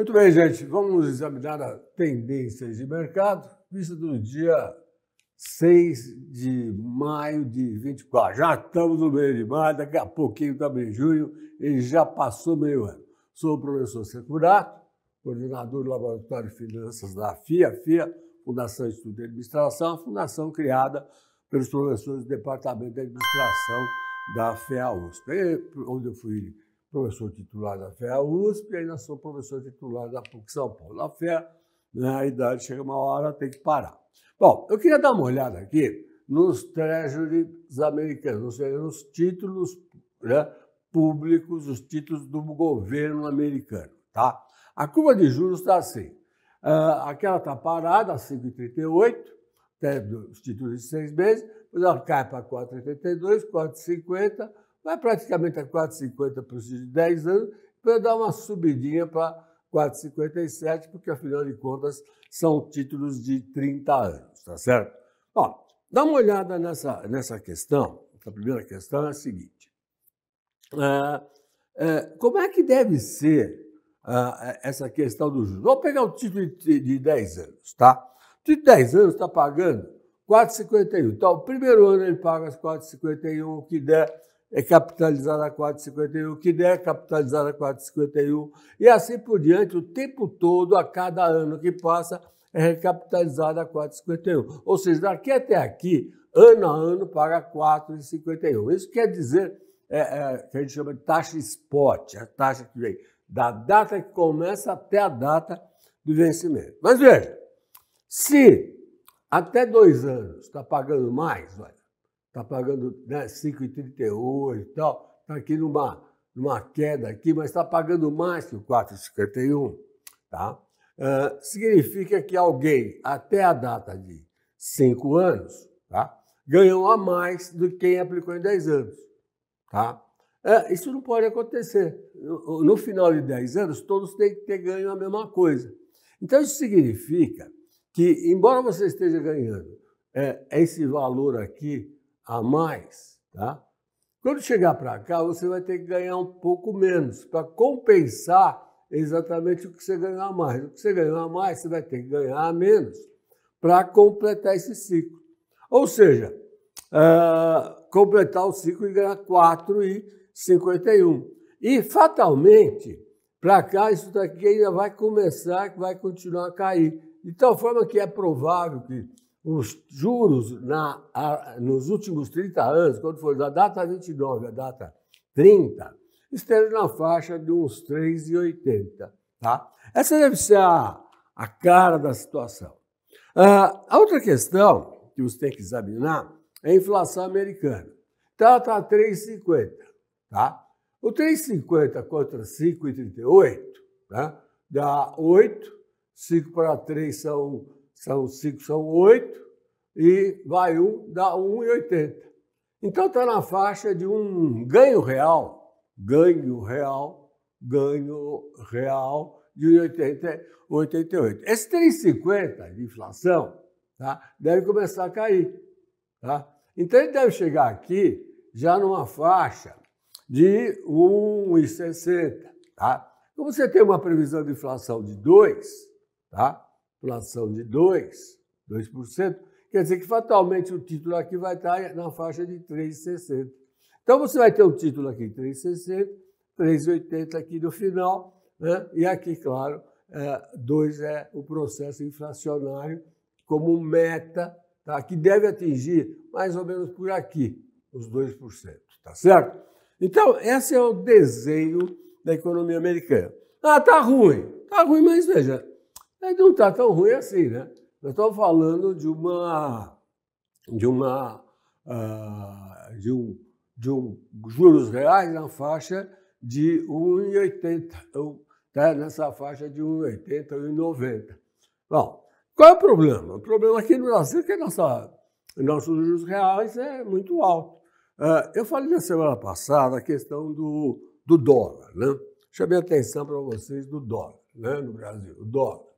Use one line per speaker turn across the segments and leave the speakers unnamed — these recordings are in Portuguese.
Muito bem, gente, vamos examinar a tendência de mercado, vista do dia 6 de maio de 24. Já estamos no meio de maio, daqui a pouquinho também junho, e já passou meio ano. Sou o professor Securato, coordenador do Laboratório de Finanças da FIA, FIA, Fundação Estudo de Administração, a fundação criada pelos professores do Departamento de Administração da FEA USP, onde eu fui professor titular da FEA USP, ainda sou professor titular da PUC São Paulo. Na FEA, né, a idade chega uma hora, tem que parar. Bom, eu queria dar uma olhada aqui nos treasuries americanos, ou seja, nos títulos né, públicos, os títulos do governo americano, tá? A curva de juros está assim, uh, aquela está parada, 5,38, os títulos de seis meses, depois ela cai para 4,82, 4,50, vai praticamente a 4,50 para os 10 anos, para dar uma subidinha para 4,57, porque afinal de contas são títulos de 30 anos, tá certo? Ó, dá uma olhada nessa, nessa questão. A primeira questão é a seguinte: é, é, como é que deve ser é, essa questão do juros? Vamos pegar o título de, de 10 anos, tá? O título de 10 anos está pagando 4,51. Então, o primeiro ano ele paga as 4,51, o que der é capitalizada a 4,51, que der é capitalizada a 4,51, e assim por diante, o tempo todo, a cada ano que passa, é recapitalizada a 4,51. Ou seja, daqui até aqui, ano a ano, paga 4,51. Isso quer dizer é, é, que a gente chama de taxa spot, a taxa que vem da data que começa até a data do vencimento. Mas veja, se até dois anos está pagando mais, olha, está pagando 5,38 né, e tal, está aqui numa, numa queda aqui, mas está pagando mais que o 4,51, tá? Uh, significa que alguém, até a data de 5 anos, tá? ganhou a mais do que quem aplicou em 10 anos. Tá? Ah, isso não pode acontecer. No, no final de 10 anos, todos têm que ter ganho a mesma coisa. Então, isso significa que, embora você esteja ganhando é, esse valor aqui a mais, tá? Quando chegar para cá, você vai ter que ganhar um pouco menos para compensar exatamente o que você ganhou a mais. O que você ganhou a mais, você vai ter que ganhar a menos para completar esse ciclo. Ou seja, uh, completar o ciclo e ganhar 4,51. E fatalmente, para cá, isso daqui ainda vai começar, vai continuar a cair. De tal forma que é provável que os juros na, a, nos últimos 30 anos, quando for da data 29 à data 30, estejam na faixa de uns 3,80. Tá? Essa deve ser a, a cara da situação. Uh, a outra questão que você tem que examinar é a inflação americana. Então, ela está 3,50. Tá? O 3,50 contra 5,38 né? dá 8, 5 para 3 são são cinco, são oito, e vai um, dá 1,80. Então está na faixa de um ganho real, ganho real, ganho real de 1,88. Esse 3,50 de inflação tá, deve começar a cair. Tá? Então ele deve chegar aqui já numa faixa de 1,60. Tá? Então você tem uma previsão de inflação de 2, tá? inflação de 2, 2%, quer dizer que fatalmente o título aqui vai estar na faixa de 3,60. Então você vai ter um título aqui 3,60, 3,80 aqui no final, né? e aqui, claro, 2 é, é o processo inflacionário como meta, tá? que deve atingir mais ou menos por aqui, os 2%, tá certo? Então, esse é o desenho da economia americana. Ah, tá ruim. Tá ruim, mas veja, mas não está tão ruim assim, né? Eu estou falando de uma. de uma. Uh, de, um, de um juros reais na faixa de 1,80, tá nessa faixa de 1,80, 1,90. Bom, qual é o problema? O problema aqui no Brasil é que nossa, nossos juros reais é muito alto. Uh, eu falei na semana passada a questão do, do dólar, né? Chamei atenção para vocês do dólar, né, no Brasil, o dólar.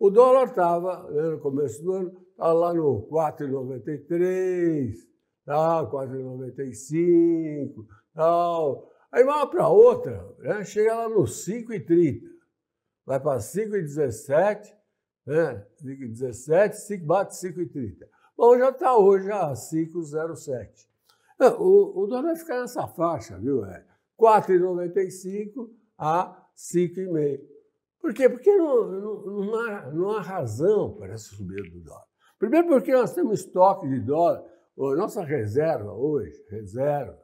O dólar estava, né, no começo do ano, estava lá no 4,93, tá, 4,95, tal. Aí vai para outra, né, chega lá no 5,30, vai para 5,17, né, 5,17, bate 5,30. Bom, já está hoje a 5,07. O, o dólar vai ficar nessa faixa, viu? É 4,95 a 5,5. Por quê? Porque não, não, não, há, não há razão para essa subida do dólar. Primeiro porque nós temos estoque de dólar, nossa reserva hoje, reserva,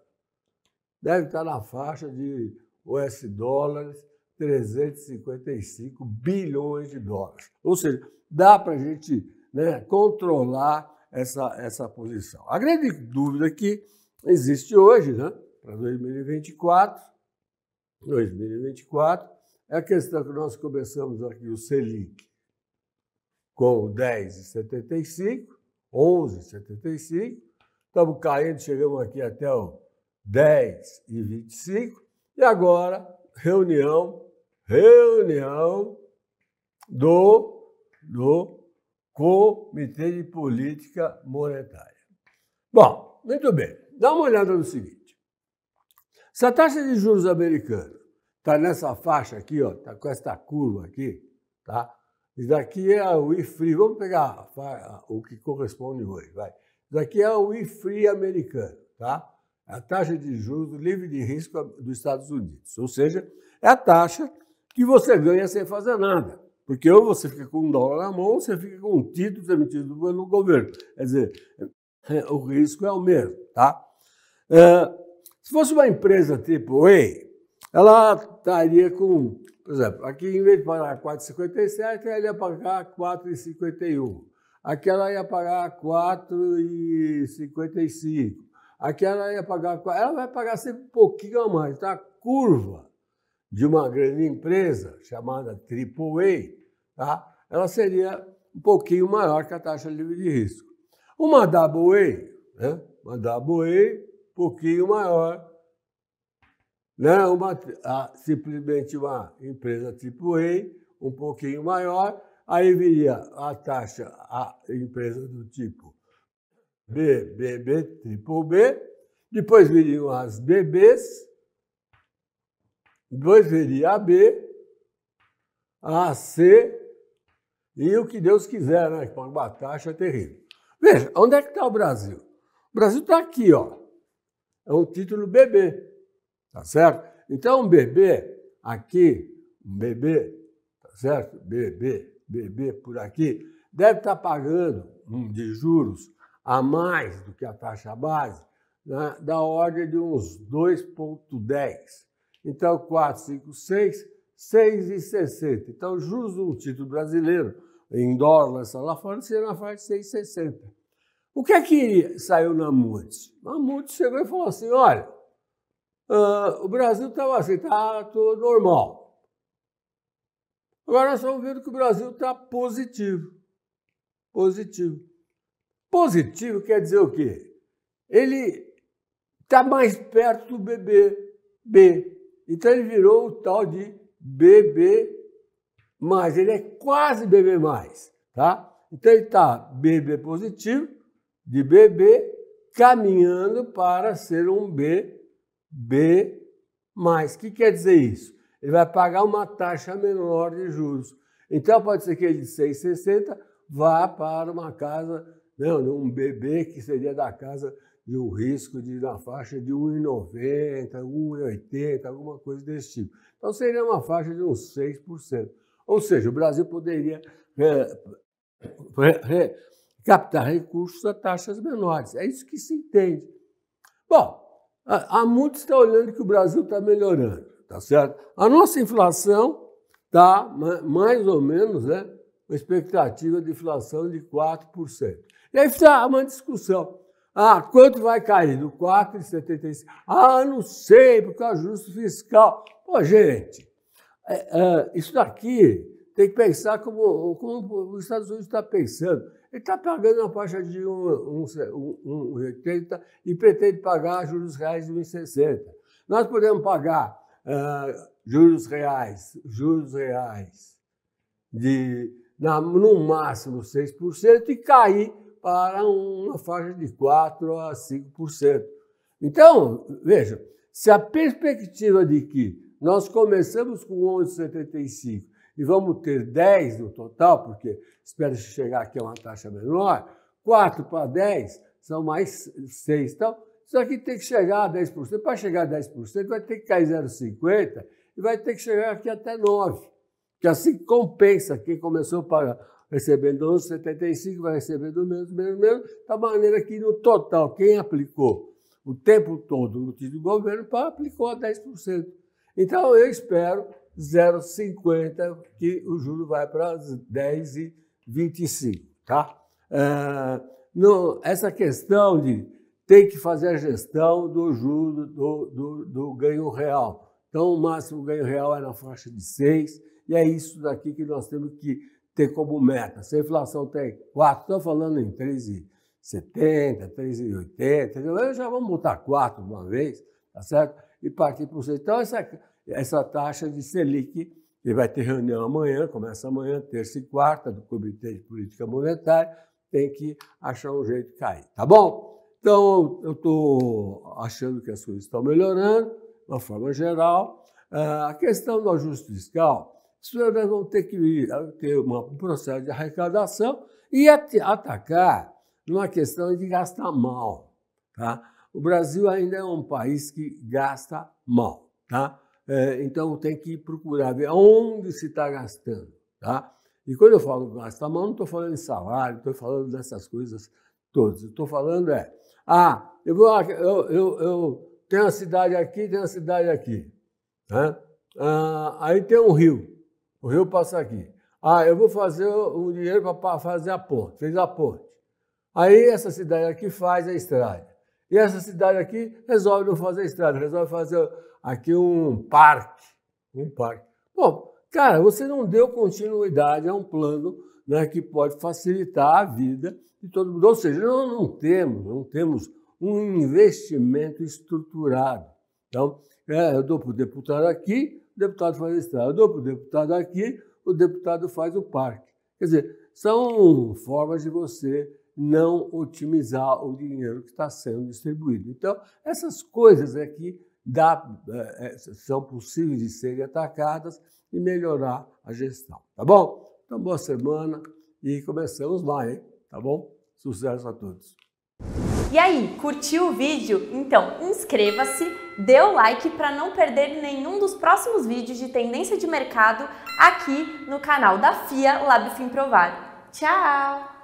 deve estar na faixa de US dólares 355 bilhões de dólares. Ou seja, dá para a gente né, controlar essa, essa posição. A grande dúvida que existe hoje, né, para 2024, 2024, é a questão que nós começamos aqui, o Selic, com 10,75, 11,75, estamos caindo, chegamos aqui até o 10,25, e agora reunião, reunião do, do Comitê de Política Monetária. Bom, muito bem, dá uma olhada no seguinte. Se a taxa de juros americana Está nessa faixa aqui, ó, tá com esta curva aqui, tá? E daqui é o IFRI, vamos pegar o que corresponde hoje, vai. Daqui é o IFRI americano, tá? É a taxa de juros livre de risco dos Estados Unidos, ou seja, é a taxa que você ganha sem fazer nada. Porque ou você fica com um dólar na mão, ou você fica com um título emitido pelo governo. Quer dizer, é, o risco é o mesmo, tá? Uh, se fosse uma empresa tipo, ei, ela estaria com, por exemplo, aqui em vez de pagar 4,57, ela ia pagar 4,51. Aqui ela ia pagar 4,55. Aqui ela ia pagar. Ela vai pagar sempre um pouquinho a mais. então A curva de uma grande empresa chamada AAA, tá? ela seria um pouquinho maior que a taxa livre de risco. Uma AA, né? uma AA, um pouquinho maior não é uma, a, simplesmente uma empresa tipo E, um pouquinho maior, aí viria a taxa, a empresa do tipo B, B, tipo B, depois viriam as BBs, depois viria a B, a C e o que Deus quiser, né? Uma taxa terrível. Veja, onde é que está o Brasil? O Brasil está aqui, ó. É um título BB tá certo? Então, um bebê aqui, um bebê, tá certo? Bebê, bebê por aqui, deve estar tá pagando um de juros a mais do que a taxa base, né, da ordem de uns 2,10. Então, 4, 5, 6, 6,60. Então, os juros de um título brasileiro em dólar lá fora seria na faixa de 6,60. O que é que saiu na Moody's? A Moody's chegou e falou assim, olha, Uh, o Brasil estava tá, assim, tá tudo normal. Agora nós estamos vendo que o Brasil está positivo. Positivo. Positivo quer dizer o quê? Ele está mais perto do BBB. Então ele virou o tal de BB+. Ele é quase BB+, tá? Então ele está BB positivo, de BB, caminhando para ser um B B+. O que quer dizer isso? Ele vai pagar uma taxa menor de juros. Então, pode ser que ele de 6,60 vá para uma casa, não, né, um bebê que seria da casa de um risco de na faixa de 1,90, 1,80, alguma coisa desse tipo. Então seria uma faixa de uns 6%. Ou seja, o Brasil poderia é, captar recursos a taxas menores. É isso que se entende. Bom, há muitos que estão tá olhando que o Brasil está melhorando, tá certo? A nossa inflação está mais ou menos, né? Uma expectativa de inflação de 4%. E aí está uma discussão. Ah, quanto vai cair? Do 4,75%. Ah, não sei, porque o ajuste fiscal. Pô, gente, é, é, isso daqui tem que pensar como, como os Estados Unidos está pensando. Ele está pagando na faixa de 1,80 um, um, um, e pretende pagar juros reais de 1,60. Nós podemos pagar uh, juros reais, juros reais de na, no máximo 6% e cair para uma faixa de 4 a 5%. Então, veja, se a perspectiva de que nós começamos com 11,75 e vamos ter 10 no total, porque espero chegar aqui a uma taxa menor, 4 para 10 são mais 6. Então, isso aqui tem que chegar a 10%. Para chegar a 10%, vai ter que cair 0,50 e vai ter que chegar aqui até 9. Que assim compensa quem começou para recebendo 11,75, vai recebendo menos, menos, menos, da maneira que no total, quem aplicou o tempo todo no título do governo aplicou a 10%. Então, eu espero 0,50, que o juro vai para 10,25. Tá? É, no, essa questão de tem que fazer a gestão do juro do, do, do, ganho real. Então, o máximo ganho real é na faixa de 6, e é isso daqui que nós temos que ter como meta. Se a inflação tem 4, estou falando em 3,70, 3,80, eu já vamos botar 4 uma vez, tá certo? E partir para o 6. Então, essa, essa taxa de Selic, que vai ter reunião amanhã, começa amanhã, terça e quarta, do Comitê de Política Monetária, tem que achar um jeito de cair, tá bom? Então, eu estou achando que as coisas estão melhorando, de uma forma geral. Ah, a questão do ajuste fiscal, os senhores vão ter que ter um processo de arrecadação e atacar numa questão de gastar mal. Tá? O Brasil ainda é um país que gasta mal. Tá? É, então tem que procurar ver onde se está gastando, tá? E quando eu falo gastar mão, não estou falando em salário, estou falando dessas coisas todas. Estou falando é, ah, eu, vou, eu, eu, eu tenho uma cidade aqui, tenho uma cidade aqui, né? Ah, aí tem um rio, o rio passa aqui. Ah, eu vou fazer o dinheiro para fazer a ponte, fez a ponte. Aí essa cidade aqui faz a estrada. E essa cidade aqui resolve não fazer estrada, resolve fazer aqui um parque. Um parque. Bom, cara, você não deu continuidade a um plano né, que pode facilitar a vida de todo mundo. Ou seja, nós não temos, não temos um investimento estruturado. Então, é, eu dou para o deputado aqui, o deputado faz a estrada, eu dou para o deputado aqui, o deputado faz o parque. Quer dizer, são formas de você não otimizar o dinheiro que está sendo distribuído. Então, essas coisas é que dá, é, é, são possíveis de serem atacadas e melhorar a gestão. Tá bom? Então, boa semana e começamos lá, hein? Tá bom? Sucesso a todos! E aí, curtiu o vídeo? Então inscreva-se, dê o like para não perder nenhum dos próximos vídeos de tendência de mercado aqui no canal da FIA Lab Fim Provar. Tchau!